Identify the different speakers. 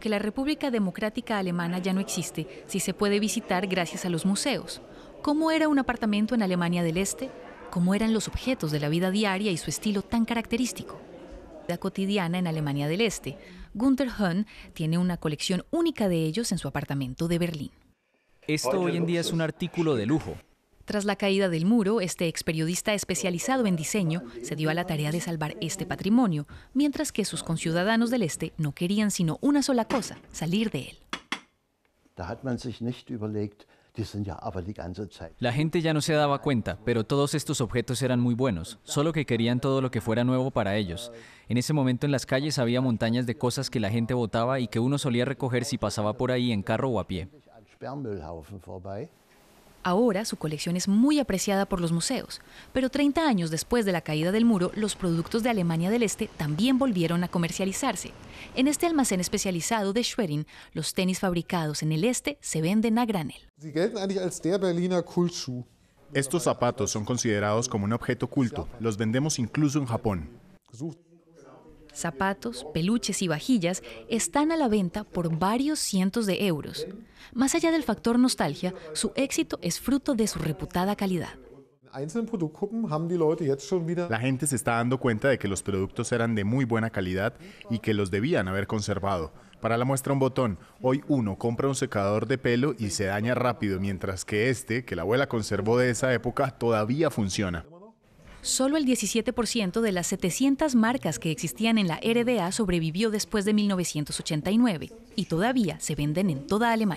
Speaker 1: que la República Democrática Alemana ya no existe, si se puede visitar gracias a los museos. ¿Cómo era un apartamento en Alemania del Este? ¿Cómo eran los objetos de la vida diaria y su estilo tan característico? La cotidiana en Alemania del Este. Gunther Höhn tiene una colección única de ellos en su apartamento de Berlín.
Speaker 2: Esto hoy en día es un artículo de lujo,
Speaker 1: tras la caída del muro, este ex periodista especializado en diseño se dio a la tarea de salvar este patrimonio, mientras que sus conciudadanos del este no querían sino una sola cosa, salir de él.
Speaker 2: La gente ya no se daba cuenta, pero todos estos objetos eran muy buenos, solo que querían todo lo que fuera nuevo para ellos. En ese momento en las calles había montañas de cosas que la gente botaba y que uno solía recoger si pasaba por ahí en carro o a pie.
Speaker 1: Ahora su colección es muy apreciada por los museos, pero 30 años después de la caída del muro, los productos de Alemania del Este también volvieron a comercializarse. En este almacén especializado de Schwerin, los tenis fabricados en el Este se venden a granel.
Speaker 3: Estos zapatos son considerados como un objeto culto, los vendemos incluso en Japón
Speaker 1: zapatos, peluches y vajillas están a la venta por varios cientos de euros. Más allá del factor nostalgia, su éxito es fruto de su reputada calidad.
Speaker 3: La gente se está dando cuenta de que los productos eran de muy buena calidad y que los debían haber conservado. Para la muestra un botón, hoy uno compra un secador de pelo y se daña rápido, mientras que este, que la abuela conservó de esa época, todavía funciona.
Speaker 1: Solo el 17% de las 700 marcas que existían en la RDA sobrevivió después de 1989 y todavía se venden en toda Alemania.